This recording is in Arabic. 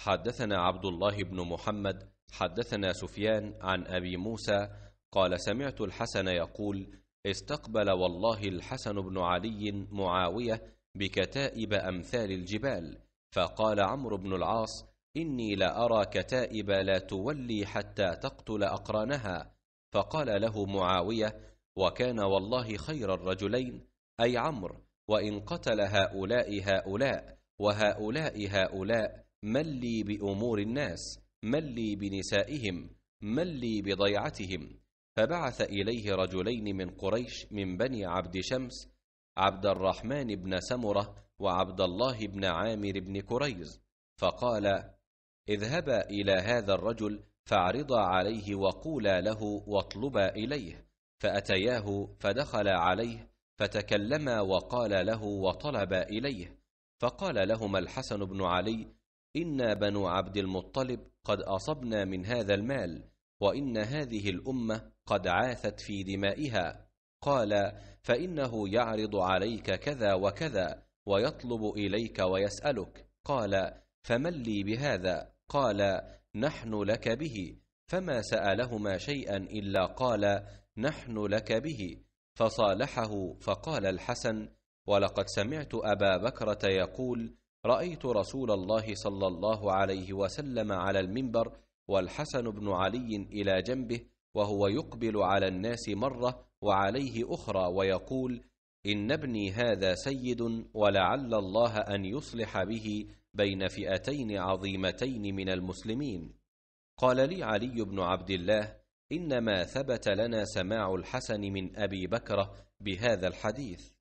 حدثنا عبد الله بن محمد حدثنا سفيان عن ابي موسى قال سمعت الحسن يقول استقبل والله الحسن بن علي معاويه بكتائب امثال الجبال فقال عمرو بن العاص اني لارى كتائب لا تولي حتى تقتل اقرانها فقال له معاويه وكان والله خير الرجلين اي عمرو وان قتل هؤلاء هؤلاء وهؤلاء هؤلاء من لي بأمور الناس من لي بنسائهم من لي بضيعتهم فبعث إليه رجلين من قريش من بني عبد شمس عبد الرحمن بن سمرة وعبد الله بن عامر بن كريز فقال اذهبا إلى هذا الرجل فاعرضا عليه وقولا له واطلبا إليه فأتياه فدخل عليه فتكلما وقال له وطلبا إليه فقال لهما الحسن بن علي إنا بنو عبد المطلب قد أصبنا من هذا المال وإن هذه الأمة قد عاثت في دمائها قال فإنه يعرض عليك كذا وكذا ويطلب إليك ويسألك قال فمن لي بهذا قال نحن لك به فما سألهما شيئا إلا قال نحن لك به فصالحه فقال الحسن ولقد سمعت أبا بكرة يقول رايت رسول الله صلى الله عليه وسلم على المنبر والحسن بن علي الى جنبه وهو يقبل على الناس مره وعليه اخرى ويقول ان ابني هذا سيد ولعل الله ان يصلح به بين فئتين عظيمتين من المسلمين قال لي علي بن عبد الله انما ثبت لنا سماع الحسن من ابي بكره بهذا الحديث